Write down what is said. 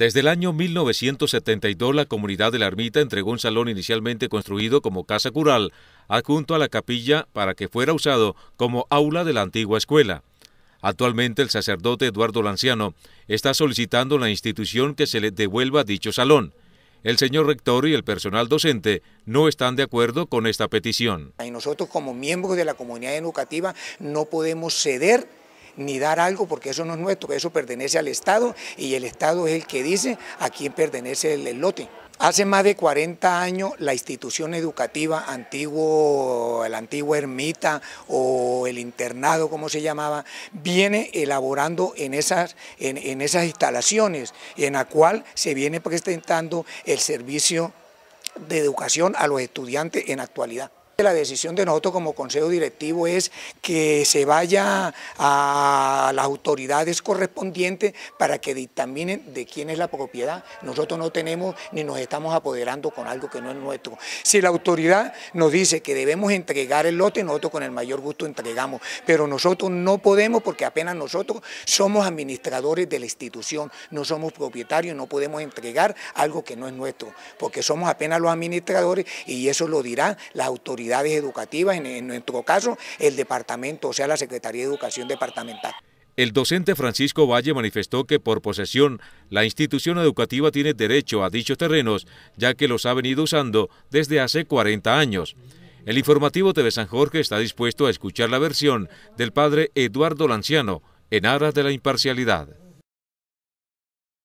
Desde el año 1972, la comunidad de la ermita entregó un salón inicialmente construido como casa cural, adjunto a la capilla para que fuera usado como aula de la antigua escuela. Actualmente el sacerdote Eduardo Lanciano está solicitando a la institución que se le devuelva dicho salón. El señor rector y el personal docente no están de acuerdo con esta petición. Y nosotros como miembros de la comunidad educativa no podemos ceder ni dar algo porque eso no es nuestro, eso pertenece al Estado y el Estado es el que dice a quién pertenece el, lote. Hace más de 40 años la institución educativa, antiguo, la antigua ermita o el internado, como se llamaba, viene elaborando en esas, en esas instalaciones, en la cual se viene presentando el servicio de educación a los estudiantes en actualidad. La decisión de nosotros como Consejo Directivo es que se vaya a las autoridades correspondientes para que dictaminen de quién es la propiedad. Nosotros no tenemos ni nos estamos apoderando con algo que no es nuestro. Si la autoridad nos dice que debemos entregar el lote, nosotros con el mayor gusto entregamos, pero nosotros no podemos porque apenas nosotros somos administradores de la institución, no somos propietarios, no podemos entregar algo que no es nuestro, porque somos apenas los administradores y eso lo dirán las autoridades educativas, en, en nuestro caso el departamento, o sea la Secretaría de Educación Departamental. El docente Francisco Valle manifestó que por posesión la institución educativa tiene derecho a dichos terrenos, ya que los ha venido usando desde hace 40 años. El informativo TV San Jorge está dispuesto a escuchar la versión del padre Eduardo Lanciano en aras de la imparcialidad.